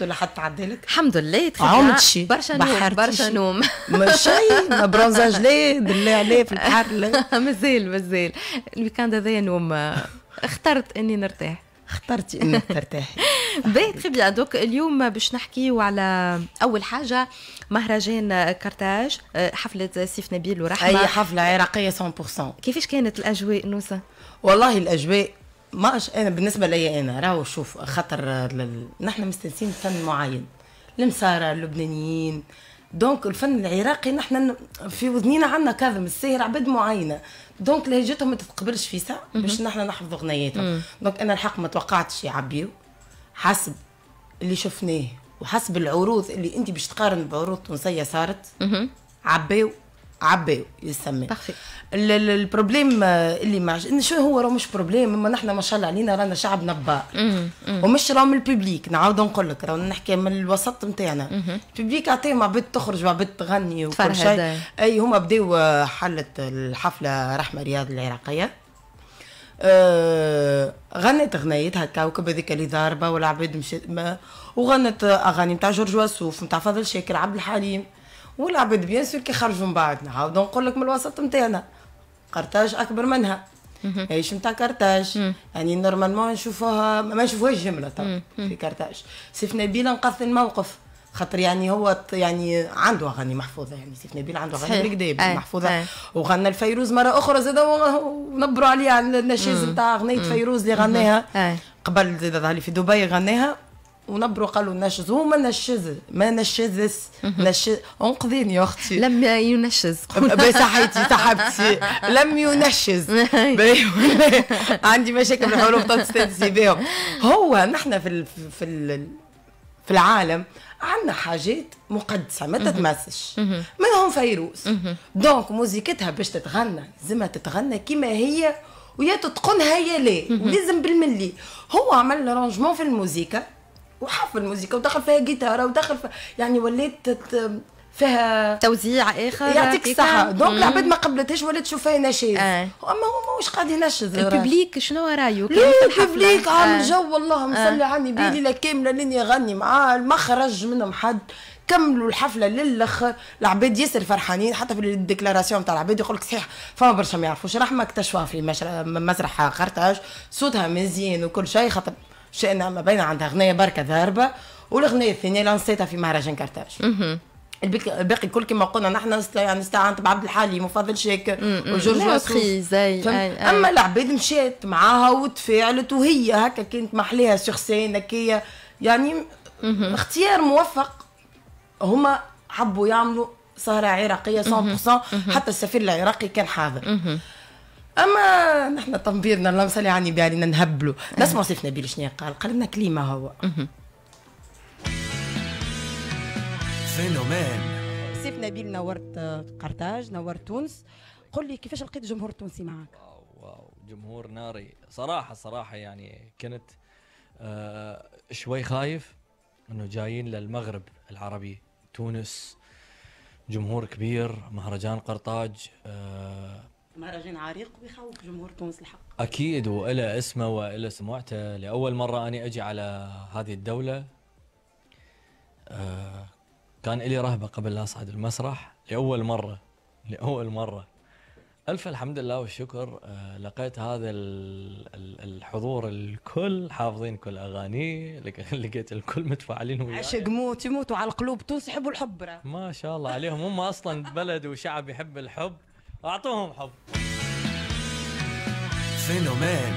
ولا حتى عدلك الحمد لله شي برشا نوم برشا نوم ماشي ما برونزاج لا بالله عليه في البحر مازال مازال الويكاند هذا نوم اخترت اني نرتاح اخترتي انك ترتاحي باهي تري بيان دوك اليوم باش نحكيو على اول حاجه مهرجان كارتاج آه، حفله سيف نبيل ورحمه اي حفله عراقيه 100% كيفاش كانت الاجواء نوسه والله الاجواء ما أش... انا بالنسبه لي انا راهو شوف خاطر لل... نحن مستنسين فن معين المسارة اللبنانيين دونك الفن العراقي نحن في وذنينا عندنا من الساهر عباد معينه دونك لهجتهم ما تتقبلش فيسا باش نحن نحفظوا غنياتهم دونك انا الحق ما توقعتش يعبيو حسب اللي شفناه وحسب العروض اللي انت باش تقارن بعروض تونسيه صارت عباو عباو يسمى البروبليم آه، اللي ما عجبني شو هو راه مش بروبليم اما نحن ما شاء الله علينا رانا شعب نبار ومش راهم الببليك نعاود نقول لك راه نحكي من الوسط نتاعنا الببليك عطيهم عباد تخرج وعباد تغني وكل شيء اي هما بداوا آه، حلت الحفله رحمه رياض العراقيه آه غنت غنيت هكا وكب هذيك اللي ضاربه والعباد مشات وغنت اغاني نتاع جورج واسوف نتاع فضل شاكر عبد الحليم والعباد بيان سور كي خرجوا من بعد نعاودوا نقول لك من الوسط نتاعنا قرطاج اكبر منها ايش نتاع كارتاج يعني نورمالمون نشوفوها ما نشوفوهاش جمله طبعا في كارتاج سيف نبيل انقذ الموقف خاطر يعني هو يعني عنده اغاني محفوظه يعني سيف نبيل عنده اغاني بالكدا آه، محفوظه آه. وغنى الفيروز مره اخرى زاد ونبروا عليه على النشاز نتاع اغنيه فيروز اللي غناها آه. قبل زاد في دبي غناها ونبرو قالوا نشزوا وما نشز ما نشزس نشز انقذيني يا اختي لم ينشز صحيتي صاحبتي لم ينشز عندي مشاكل في الحروف تستنسي بهم هو نحن في الـ في الـ في العالم عندنا حاجات مقدسه ما تتمسش منهم فيروز دونك موزيكتها باش تتغنى لازمها تتغنى كما هي ويا تتقنها يا لا لازم بالملي هو عمل رانجمون في الموزيكا وحفل موزيكا ودخل فيها جيتار ودخل فيها يعني وليت فيها توزيع اخر يعطيك الصحه دونك العباد ما قبلتهاش ولا تشوف فيها آه. اما هو ماهوش قاعد ينشز الببليك شنو رايو؟ الببليك عامل آه. جو والله آه. مصلي عني آه. بيه ليله كامله لين يغني معاه ما خرج منهم حد كملوا الحفله للاخر العباد ياسر فرحانين حتى في الديكلاراسيون تاع العباد يقول لك صحيح فما برشا ما يعرفوش رحمه اكتشفوها في مسرح قرطاج صوتها مزيان وكل شيء خاطر شئنا ما بين عندها غنية بركة ضاربة والغنية الثانية لانسيتها في مهرجان كارتاج الباقي الكل كما قلنا نحن يعني استعنت بعبد الحليم وفضل شاكر وجورج زي اما العباد مشات معاها وتفاعلت وهي هكا كانت محليها شخصين نكية يعني اختيار موفق هما حبوا يعملوا سهرة عراقية 100% حتى السفير العراقي كان حاضر اما نحن تنبيرنا اللهم صل على النبي علينا يعني نهبلوا نسمعوا سيف نبيل شنو قال قال لنا كلمه هو فينومين سيف نبيل نورت قرطاج نورت تونس قل لي كيفاش لقيت الجمهور التونسي معك واو جمهور ناري صراحه صراحه يعني كنت آه شوي خايف انه جايين للمغرب العربي تونس جمهور كبير مهرجان قرطاج آه مهرجان عريق ويخوف جمهور تونس الحق اكيد وإلى اسمه وإلى سمعته لاول مره اني اجي على هذه الدوله آه كان إلي رهبه قبل لا اصعد المسرح لاول مره لاول مره الف الحمد لله والشكر آه لقيت هذا الحضور الكل حافظين كل اغاني لقيت الكل متفاعلين وياي عشق موت يموتوا على القلوب تونس يحبوا الحب ما شاء الله عليهم هم اصلا بلد وشعب يحب الحب اعطوهم حب فينومين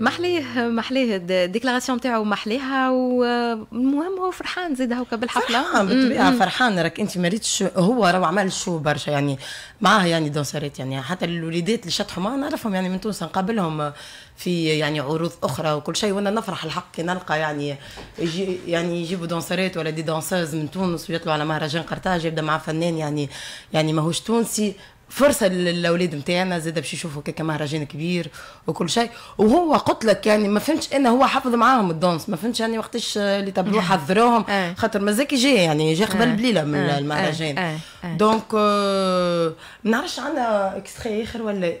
محليه محليه الديكلاراسيون نتاعو محليها والمهم هو فرحان زيد هكا بالحفله فرحان بالطبيعه فرحان راك انت ما ريتش هو راهو عمل شو برشا يعني معاه يعني دونساريت يعني حتى الوليدات اللي شطحوا معاه نعرفهم يعني من تونس نقابلهم في يعني عروض اخرى وكل شيء وانا نفرح الحق كي نلقى يعني يجي يعني يجيبوا دونساريت ولا دي دونسوز من تونس ويطلعوا على مهرجان قرطاج يبدا مع فنان يعني يعني ماهوش تونسي فرصه للاولاد نتاعنا زاد باش يشوفوا كيكا مهرجان كبير وكل شيء وهو قلت لك يعني ما فهمتش انا هو حفظ معاهم الدونس ما فهمتش يعني وقتاش آه، اللي تبلوه حذروهم آه. خاطر مازال جاي يعني جا قبل آه. بليله من المهرجان دونك ما نعرفش عندنا اكستري اخر ولا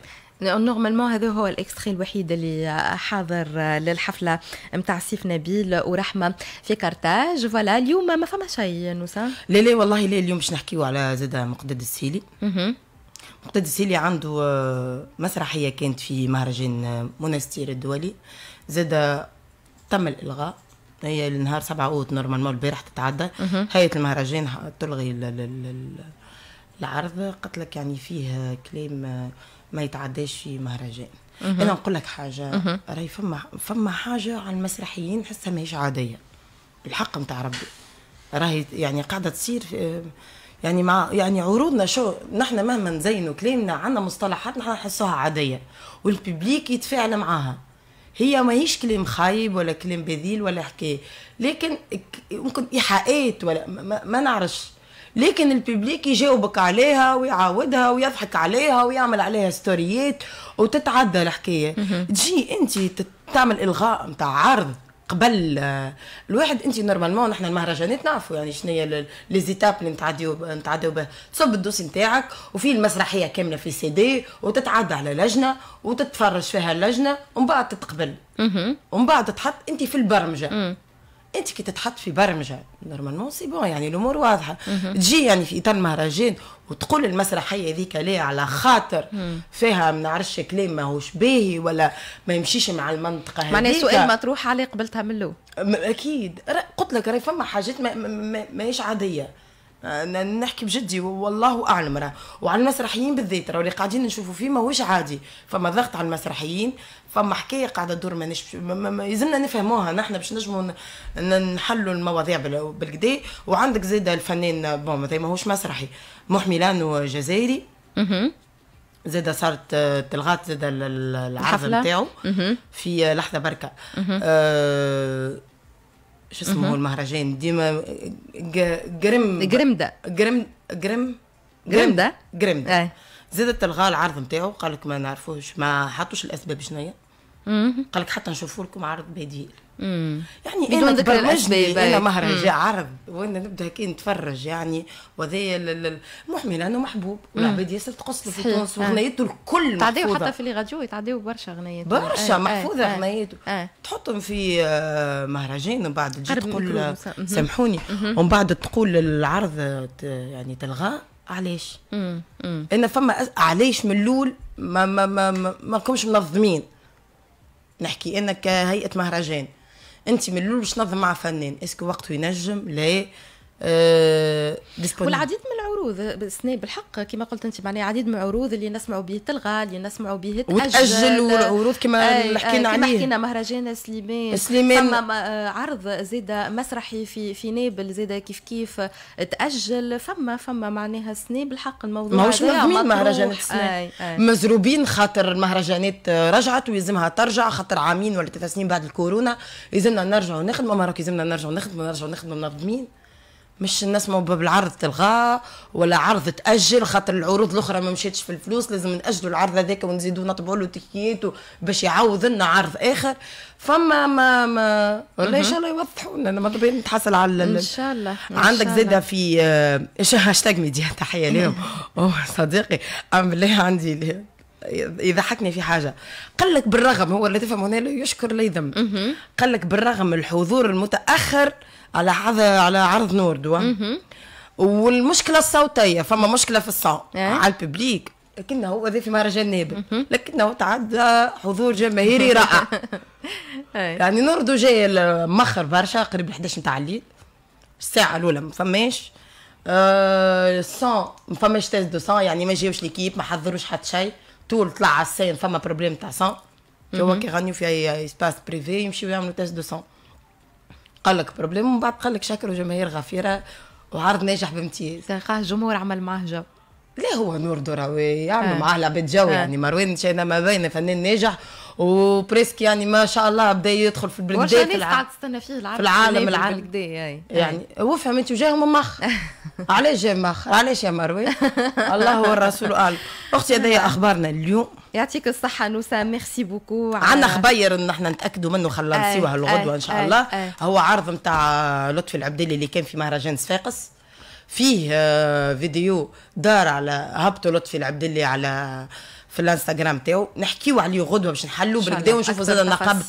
نورمالمون هذا هو الاكستري الوحيد اللي حاضر للحفله نتاع سيف نبيل ورحمه في كارتاج فوالا اليوم ما فما شيء نوسا لا لا والله لا اليوم باش نحكيو على زاد مقدد السيلي مقتدى سيلي عنده آه، مسرحية كانت في مهرجان آه، مونستير الدولي زاد آه، تم الإلغاء هي النهار سبعة أوت نورمالمون البارح تتعدى هاية المهرجان تلغي العرض قلت لك يعني فيه كلام ما يتعداش في مهرجان انا نقول لك حاجه راهي فما فما حاجه على المسرحيين نحسها ماهيش عاديه الحق نتاع ربي راهي يعني قاعده تصير في يعني مع يعني عروضنا شو نحن مهما نزينوا كلامنا عندنا مصطلحات نحن نحسوها عاديه والببليك يتفاعل معاها هي ماهيش كلام خايب ولا كلام بذيل ولا حكايه لكن ممكن ايحاءات ولا ما, ما نعرفش لكن الببليك يجاوبك عليها ويعاودها ويضحك عليها ويعمل عليها ستوريات وتتعدى الحكايه تجي انت تعمل الغاء نتاع عرض قبل آه، الواحد انت نورمالمون نحن المهرجانات نعرفوا يعني شنو هي لي زيتاب اللي نتعديو نتعديو به تصب الدوسي نتاعك وفي المسرحيه كامله في سي دي وتتعدى على لجنه وتتفرج فيها اللجنه ومن بعد تتقبل ومن بعد تحط انت في البرمجه انت كي تتحط في برمجه نورمالمون سي بون يعني الامور واضحه تجي يعني في اطار مهرجان وتقول المسرحيه هذيك لا على خاطر فيها ما نعرفش كلام ماهوش باهي ولا ما يمشيش مع المنطقه هذيك معناها سؤال ما تروح عليه قبلتها من الاول اكيد قلت لك راهي فما حاجات ماهيش ما ما عاديه آه، نحكي بجدي والله اعلم راه وعلى المسرحيين بالذات راه اللي قاعدين نشوفوا فيه ماهوش عادي فما ضغط على المسرحيين فما حكايه قاعده تدور مانيش يلزمنا نفهموها نحن باش نجموا نحلوا المواضيع بالكدا وعندك زيد الفنان بون هذا ماهوش مسرحي محمي لانو جزائري زيد صارت آه، تلغات زيد العرض نتاعو في لحظه بركه شو اسمه المهرجان ديما جرم ده جرم جرم جرم ده إيه. زادت الغال العرض نتاعو قال لك ما نعرفوش ما حطوش الاسباب شنو قال لك حتى نشوفوا لكم عرض بديل يعني بدون انا برمجني انا مهرجان عرض وانا نبدا كي نتفرج يعني وذايا المحمل انه محبوب والعباد ياسر تقص له في تونس وغنيته آه. الكل تعديو حتى في لي غاديو يتعديو برشا غنيته برشا آه،, آه محفوظه آه آه تحطهم في آه، مهرجان ومن بعد تجي تقول سامحوني ومن بعد تقول العرض يعني تلغى علاش؟ انا فما علاش من الاول ما ما ما ما, ما كنتش منظمين نحكي انا كهيئه مهرجان انت من الاول باش تنظم مع فنان اسكو وقته ينجم لا أه والعديد من العروض سني بالحق كما قلت انت معناها عديد من العروض اللي نسمعوا به تلغى اللي نسمعوا به تاجل والعروض كما حكينا عليه كما حكينا مهرجان سليمان سليمان فما آه، عرض زاده مسرحي في في نابل زاده كيف كيف تاجل فما فما معناها سني بالحق الموضوع ماهوش مهضمين مهرجان سليمان مزروبين خاطر المهرجانات رجعت ويلزمها ترجع خاطر عامين ولا ثلاث سنين بعد الكورونا يلزمنا نرجعوا نخدموا مراك يلزمنا نرجعوا نخدموا نرجعوا نخدموا منظمين مش الناس ما بالعرض تلغى ولا عرض تاجل خاطر العروض الاخرى ما مشيتش في الفلوس لازم ناجلوا العرض هذاك ونزيدوا نطبعوا له تكياته باش يعوض لنا عرض اخر فما ما ما ولا ان شاء الله يوضحوا لنا ما ماذا نتحصل على ان شاء الله عندك زاده في آه، ايش هاشتاج ميديا تحيه لهم اوه صديقي ام بالله عندي يضحكني في حاجه قال لك بالرغم هو اللي تفهم هنا يشكر لا يذم قال لك بالرغم الحضور المتاخر على عرض على عرض نوردو والمشكله الصوتيه فما مشكله في الصوت إيه. على الببليك لكنه هو في مهرجان نابل لكنه تعدى حضور جماهيري رائع إيه. يعني نوردو جاي مخر برشا قريب 11 نتاع الليل الساعه الاولى ما فماش أه ما فماش تيست دو سون يعني ما جاوش ليكيب ما حضروش حتى شيء طول طلع على السين فما بروبليم تاع سون هو كي غنيو في اي سباس بريفي يمشيو يعملوا تيست دو سون قال لك بروبليم ومن بعد قال لك شكر وجماهير غفيره وعرض ناجح بامتياز قال الجمهور عمل معاه جو لا هو نور دراوي يعمل يعني معاه لعبة جو يعني مروان شينا ما بين فنان ناجح وبريسك يعني ما شاء الله بدا يدخل في بلقدا في العالم قاعد تستنى فيه العالم في العالم العالم يعني وافهم انت وجاهم مخ علاش جا مخ علاش يا مروي الله والرسول اعلم اختي هذايا اخبارنا اليوم يعطيك الصحه نوسا ميرسي بوكو عندنا خبير ان احنا نتاكدوا منه خلصيوه الغدوه ان شاء الله هو عرض نتاع لطفي العبدلي اللي كان في مهرجان صفاقس فيه آه، فيديو دار على هبطوا لطفي العبدلي على في الانستغرام تاعو نحكيو عليه غدوه باش نحلوا بالكدا ونشوفوا زاد نقابه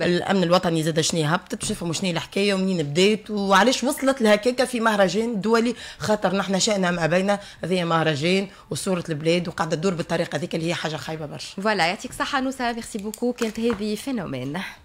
الامن الوطني زاد شنو هبطت ونشوفوا شنو الحكايه ومنين بدات وعلاش وصلت لهكاكا في مهرجان دولي خاطر نحن شأنها ما بين هذا مهرجان وصوره البلاد وقاعده تدور بالطريقه هذيك اللي هي حاجه خايبه برشا فوالا يعطيك صحه نوسه ميرسي بوكو كانت هذه فينومين